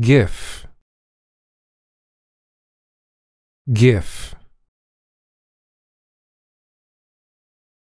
GIF GIF